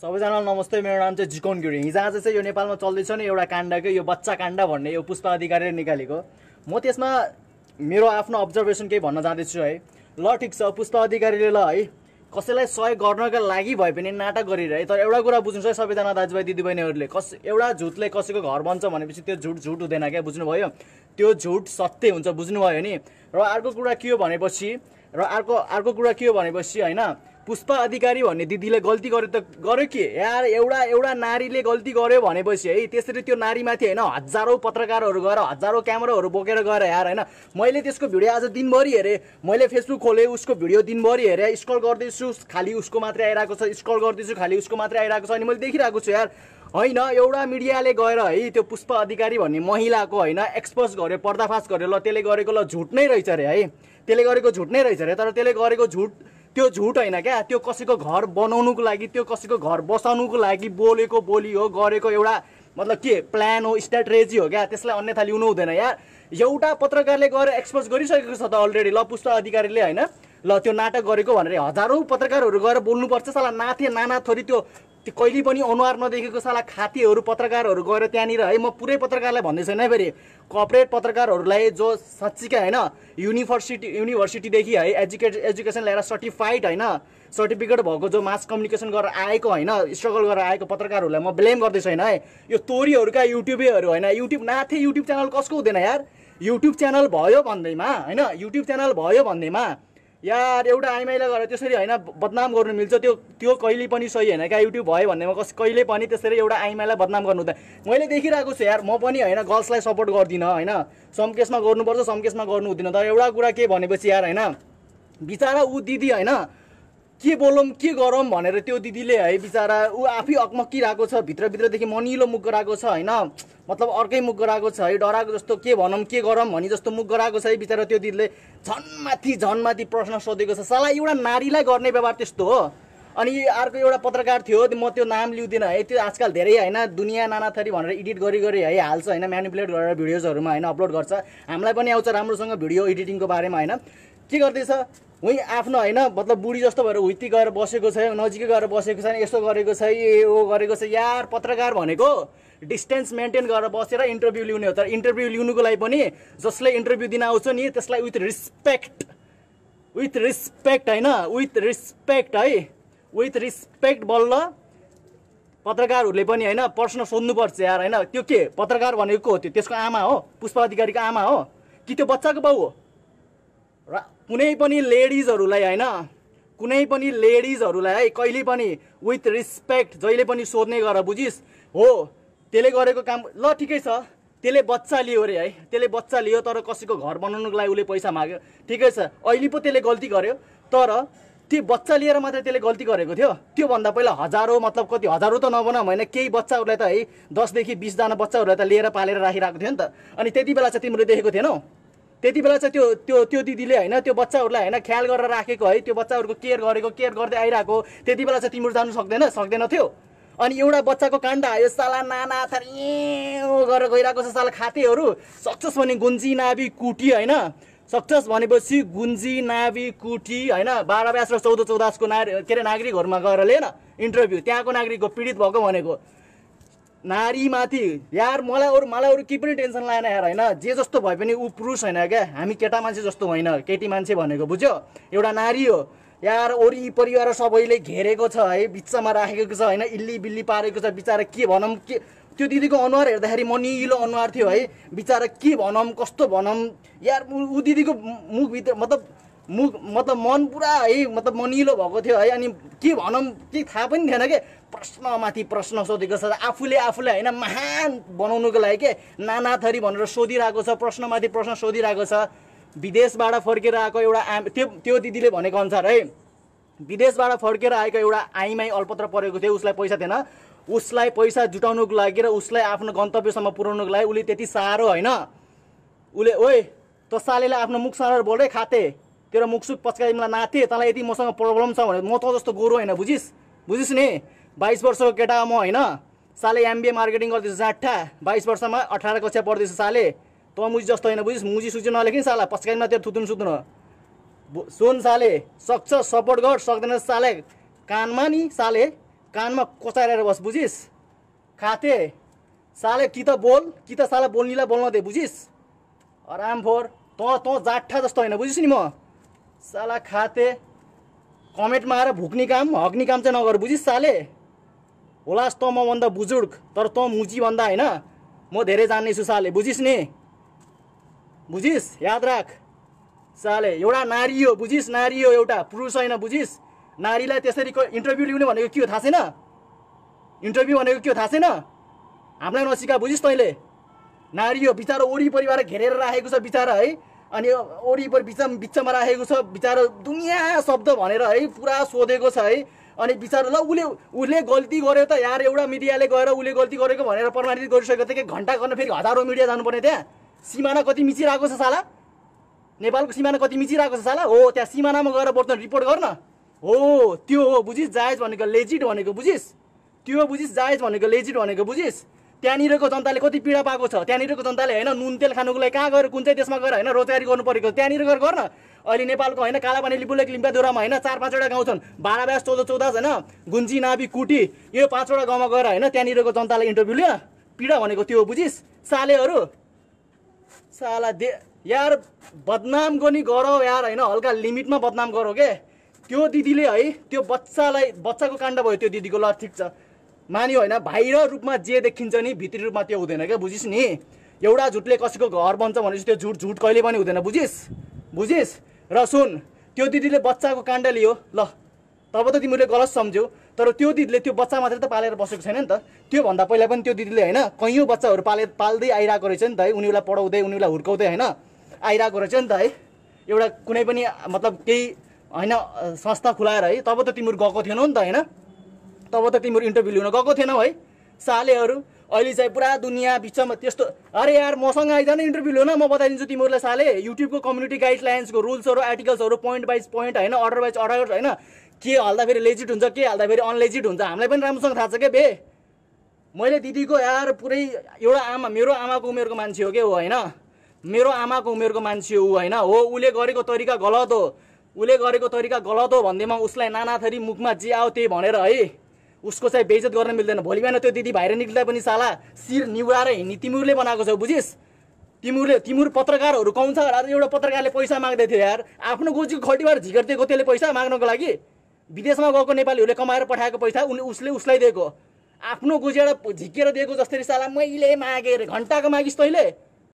सबैजनालाई नमस्ते मेरो नाम चाहिँ जिकोन गिरी हिजो आज चाहिँ यो नेपालमा चल्दैछ नि एउटा काण्डकै यो बच्चा काण्ड भन्ने यो पुष्पा अधिकारीले निकालेको म त्यसमा मेरो आफ्नो अब्जर्भेसन केही भन्न जाँदैछु है ल ठिक छ पुष्पा अधिकारीले ल है कसैलाई सहयोग गर्नका लागि भए पनि नाटक गरेर है तर एउटा कुरा बुझ्नुहोस् है सबैजना दाजुभाइ दिदीबहिनीहरूले कस एउटा झुटले कसैको घर बन्छ भनेपछि त्यो झुट झुट हुँदैन क्या बुझ्नुभयो त्यो झुट सत्य हुन्छ बुझ्नुभयो नि र अर्को कुरा के हो भनेपछि र अर्को अर्को कुरा के हो भनेपछि होइन पुष्पा अधिकारी भन्ने दिदीले गल्ती गर्यो त गर्यो के यार एउटा एउटा नारीले गल्ती गर्यो भनेपछि है त्यसरी त्यो नारीमाथि होइन हजारौँ पत्रकारहरू गएर हजारौँ क्यामराहरू बोकेर गएर यार होइन मैले त्यसको भिडियो आज दिनभरि हेरेँ मैले फेसबुक खोलेँ उसको भिडियो दिनभरि हेरेँ स्कल गर्दैछु खालि उसको मात्रै आइरहेको छ स्कल गर्दैछु खालि उसको मात्रै आइरहेको छ अनि मैले देखिरहेको छु यार होइन एउटा मिडियाले गएर है त्यो पुष्प अधिकारी भन्ने महिलाको होइन एक्सपोज गर्यो पर्दाफास गर्यो ल त्यसले गरेको ल झुट नै रहेछ अरे है त्यसले गरेको झुट नै रहेछ अरे तर त्यसले गरेको झुट त्यो झुट होइन क्या त्यो कसैको घर बनाउनुको लागि त्यो कसैको घर बसाउनुको लागि बोलेको बोली हो गरेको एउटा मतलब के प्लान हो स्ट्राटेजी हो क्या त्यसलाई अन्यथा लिनु हुँदैन या एउटा पत्रकारले गएर एक्सपोज गरिसकेको छ त अलरेडी ल पुष्प अधिकारीले होइन ल त्यो नाटक गरेको भनेर हजारौँ पत्रकारहरू गएर बोल्नुपर्छ साला नाथे नाना थोरी त्यो कहिले पनि अनुहार नदेखेको साला खातेहरू पत्रकारहरू गएर त्यहाँनिर है म पुरै पत्रकारलाई भन्दै छैन फेरि कपरेट पत्रकारहरूलाई जो साँच्चीकै होइन युनिभर्सिटी युनिभर्सिटीदेखि है एजुकेट एजुकेसन ल्याएर सर्टिफाइड होइन सर्टिफिकेट भएको जो मास कम्युनिकेसन गरेर आएको होइन स्ट्रगल गरेर आएको पत्रकारहरूलाई म ब्लेम गर्दैछु छैन है यो तोरीहरूका युट्युबेहरू होइन युट्युब नाथे युट्युब च्यानल कसको हुँदैन यार युट्युब च्यानल भयो भन्दैमा होइन युट्युब च्यानल भयो भन्दैमा यार एउटा आइमाइला गरेर त्यसरी होइन बदनाम गर्नु मिल्छ त्यो त्यो कहिले पनि सही होइन क्या युट्युब भयो भन्नेमा कस कहिले पनि त्यसरी एउटा आइमाइलाई बदनाम गर्नु हुँदैन मैले देखिरहेको छु यार म पनि होइन गर्ल्सलाई सपोर्ट गर्दिनँ होइन समकेसमा गर्नुपर्छ समकेसमा गर्नु हुँदैन तर एउटा कुरा के भनेपछि यार होइन बिचरा ऊ दिदी होइन के बोलौँ के गरौँ भनेर त्यो दिदीले है बिचरा ऊ आफै अकमकिरहेको छ भित्रभित्रदेखि मनिलो मुख गराएको छ होइन मतलब अर्कै मुख गराएको छ है डराएको जस्तो के भनौँ के गरौँ भने जस्तो मुख गराएको छ है बिचरा त्यो दिदीले झन्माथि झन्माथि प्रश्न सोधेको छ साला एउटा नारीलाई गर्ने व्यवहार त्यस्तो हो अनि अर्को एउटा पत्रकार थियो म त्यो नाम लिउँदिनँ है त्यो आजकल धेरै होइन दुनियाँ नानाथरी भनेर एडिट गरी गरी है हाल्छ होइन म्यानिपुलेट गरेर भिडियोजहरूमा होइन अपलोड गर्छ हामीलाई पनि आउँछ राम्रोसँग भिडियो एडिटिङको बारेमा होइन के गर्दैछ उहीँ आफ्नो होइन मतलब बुढी जस्तो भएर हुत्ती गएर बसेको छ नजिकै गएर बसेको छैन यस्तो गरेको छ ए ओ गरेको छ यार पत्रकार भनेको डिस्टेन्स मेन्टेन गरेर बसेर इन्टरभ्यू लिउने हो तर इन्टरभ्यू लिनुको लागि पनि जसले इन्टरभ्यू दिन आउँछ नि त्यसलाई विथ रिस्पेक्ट विथ रिस्पेक्ट होइन विथ रिस्पेक्ट है विथ रिस्पेक्ट बल्ल पत्रकारहरूले पनि होइन प्रश्न सोध्नुपर्छ यार होइन त्यो के पत्रकार भनेको हो त्यो त्यसको आमा हो पुष्प अधिकारीको आमा हो कि त्यो बच्चाको बाउ हो र कुनै पनि लेडिजहरूलाई होइन कुनै पनि लेडिजहरूलाई है कहिले पनि विथ रिस्पेक्ट जहिले पनि सोध्ने गर बुझिस् हो त्यसले गरेको काम ल ठिकै छ त्यसले बच्चा लियो अरे है त्यसले बच्चा लियो तर कसैको घर बनाउनुको लागि उसले पैसा माग्यो ठिकै छ अहिले पो त्यसले गल्ती गर्यो तर त्यो बच्चा लिएर मात्रै त्यसले गल्ती गरेको थियो त्योभन्दा पहिला हजारौँ मतलब कति हजारौँ त नबनाऊ होइन केही बच्चाहरूलाई त है दसदेखि बिसजना बच्चाहरूलाई त लिएर पालेर राखिरहेको थियो नि त अनि त्यति बेला चाहिँ तिमीले देखेको थिएनौ त्यति बेला चाहिँ त्यो त्यो त्यो दिदीले होइन त्यो बच्चाहरूलाई होइन ख्याल गरेर राखेको है त्यो बच्चाहरूको केयर गरेको केयर गर्दै आइरहेको त्यति बेला चाहिँ तिमीहरू जानु सक्दैन सक्दैन थियो अनि एउटा बच्चाको काण्ड आयो साला नाना थर गरेर गइरहेको छ साला खातेहरू सक्छस् भने गुन्जी नाभि कुटी होइन सक्छस् भनेपछि गुन्जी नाभि कुटी होइन बाह्र ब्यास र चौध चौधको ना के अरे नागरिकहरूमा गएर लिएन इन्टरभ्यू त्यहाँको नागरिकको पीडित भएको भनेको नारीमाथि यार मलाई अरू मलाई अरू केही पनि टेन्सन लाएन यार होइन जे जस्तो भए पनि ऊ पुरुष होइन क्या हामी केटा मान्छे जस्तो होइन केटी मान्छे भनेको बुझ्यो एउटा नारी हो यार वरिपरि परिवार सबैले घेरेको छ है बिचमा राखेको छ होइन इल्ली बिल्ली पारेको छ बिचरा के भनौँ के त्यो दिदीको अनुहार हेर्दाखेरि म निलो अनुहार थियो है बिचरा के भनौँ कस्तो भनौँ यार ऊ दिदीको मुखभित्र मतलब मुख मतलब मन पुरा है मतलब मनिलो भएको थियो है अनि के भनौँ के थाहा पनि थिएन कि प्रश्नमाथि प्रश्न सोधेको छ आफूले आफूलाई होइन महान बनाउनुको लागि के नानाथरी भनेर सोधिरहेको छ प्रश्नमाथि प्रश्न सोधिरहेको छ विदेशबाट फर्केर आएको एउटा आम त्यो त्यो दिदीले भनेको अनुसार है विदेशबाट फर्केर आएको एउटा आइमाई अल्पत्र परेको थियो उसलाई पैसा थिएन उसलाई पैसा जुटाउनुको लागि र उसलाई आफ्नो गन्तव्यसम्म पुर्याउनुको लागि उसले त्यति साह्रो होइन उसले ओए त सालेलाई आफ्नो मुख सारेर बोल्दै खाते तेरो मुखसुख पचकाइ मलाई नाथे तँलाई यति मसँग प्रब्लम छ भने म त जस्तो गोरु होइन बुझिस् बुझिस् नि बाइस वर्षको केटा म होइन साले एमबिए मार्केटिङ गर्दैछु जाठा बाइस वर्षमा अठार कक्षा पढ्दैछु साले तँ मुजी जस्तो होइन बुझिस् मुजी सुजी नलेखिन् साला पस्काइमा त्यो थुतुन सुत्नु सुन साले सक्छ सपोर्ट गर सक्दैन साले कानमा नि साले कानमा कोचारेर बस बुझिस् खाते साले कि त बोल कि त साला बोल्नेलाई बोल्न दे बुझिस् आराम फोर तँ तँ जाठा जस्तो होइन बुझिस् नि म साला खाते कमेन्टमा आएर भुक्ने काम हग्ने काम चाहिँ नगर बुझिस् साले होलास् त मभन्दा बुजुर्ग तर त मुजी भन्दा होइन म धेरै जान्नेछु साले बुझिस् नि बुझिस् याद राख साले एउटा नारी हो बुझिस् नारी हो एउटा पुरुष होइन बुझिस् नारीलाई त्यसरी इन्टरभ्यू लिउने भनेको के हो थाहा छैन इन्टरभ्यू भनेको के हो थाहा छैन हामीलाई नसिका बुझिस् तैँले नारी हो बिचरा वरिपरिबाट घेरेर राखेको छ बिचरा है अनि वरिपरि बिचमा बिचमा राखेको छ बिचारो दुनियाँ शब्द भनेर है पुरा सोधेको छ है अनि बिचारो ल उसले उसले गल्ती गर्यो त यार एउटा मिडियाले गएर उसले गल्ती गरेको भनेर प्रमाणित गरिसकेको थियो कि घन्टा गर्न फेरि हजारौँ मिडिया जानुपर्ने त्यहाँ सिमाना कति मिचिरहेको छ साला नेपालको सिमाना कति मिचिरहेको छ साला हो त्यहाँ सिमानामा गएर बस्नु रिपोर्ट गर्न हो त्यो हो बुझिस् जायज भनेको लेजिट भनेको बुझिस् त्यो बुझिस् जायज भनेको लेजिट भनेको बुझिस् त्यहाँनिरको जनताले कति पीडा पाएको छ त्यहाँनिरको जनताले होइन नुन तेल खानुको लागि कहाँ गएर कुन चाहिँ देशमा गएर होइन रोजगारी गर्नु परेको त्यहाँनिर गएर गर्न अहिले नेपालको होइन कालापानी लिपुलेक लिम्पाधुरामा होइन चार पाँचवटा गाउँ छन् बाह्र चौध चौधास होइन गुन्जी नाबी कुटी यो पाँचवटा गाउँमा गएर होइन त्यहाँनिरको जनतालाई इन्टरभ्यू लियो पीडा भनेको त्यो बुझिस सालेहरू साला दे यार बदनाम गर्ने गरौ यार होइन हल्का लिमिटमा बदनाम गरौ के त्यो दिदीले है त्यो बच्चालाई बच्चाको काण्ड भयो त्यो दिदीको ल ठिक छ मान्यो होइन बाहिर रूपमा जे देखिन्छ नि भित्री रूपमा त्यो हुँदैन क्या बुझिस् नि एउटा झुटले कसैको घर बन्छ भनेपछि त्यो झुट झुट कहिले पनि हुँदैन बुझिस् बुझिस् र सुन त्यो दिदीले बच्चाको काण्ड लियो ल तब त तिमीले गलत सम्झ्यौ तर त्यो दिदीले त्यो बच्चा मात्रै त पालेर बसेको छैन नि त त्योभन्दा पहिला पनि त्यो दिदीले होइन कैयौँ बच्चाहरू पाले पाल्दै आइरहेको रहेछ नि त है उनीहरूलाई पढाउँदै उनीहरूलाई हुर्काउँदै होइन आइरहेको रहेछ नि त है एउटा कुनै पनि मतलब केही होइन संस्था खुलाएर है तब त तिमीहरू गएको थिएनौ नि त होइन तब त तिमीहरू इन्टरभ्यू लिन गएको थिएनौ है सालेहरू अहिले चाहिँ पुरा दुनियाँ बिचमा त्यस्तो अरे यार मसँग आइजान इन्टरभ्यू लिन म बताइदिन्छु तिमीहरूलाई साले युट्युबको कम्युनिटी गाइडलाइन्सको रुल्सहरू आर्टिकल्सहरू पोइन्ट बाइज पोइन्ट होइन अर्डर बाइज अर्डर होइन के फेरि लेजिट हुन्छ के फेरि अनलेजिट हुन्छ हामीलाई पनि राम्रोसँग थाहा छ क्या बे मैले दिदीको यार पुरै एउटा आमा मेरो आमाको उमेरको मान्छे हो क्या हो होइन मेरो आमाको उमेरको मान्छे हो होइन हो उसले गरेको तरिका गलत हो उसले गरेको तरिका गलत हो भन्दैमा उसलाई नानाथरी मुखमा जे आऊ त्यही भनेर है उसको चाहिँ बेइज्जत गर्न मिल्दैन भोलि बिहान त्यो दिदी बाहिर निक्दा पनि साला शिर निहुराएर हिँड्ने तिमीहरूले बनाएको छौ बुझिस् तिमीहरूले तिमीहरू पत्रकारहरू कौन्छ एउटा पत्रकारले पैसा माग्दै थियो यार आफ्नो गोजीको खटीबाट दिएको त्यसले पैसा माग्नको लागि विदेशमा गएको नेपालीहरूले कमाएर पठाएको पैसा उनले उसले उसलाई दिएको आफ्नो गोजीबाट झिकेर दिएको जस्तै साला मैले मागेर घन्टाको मागिस् तैँले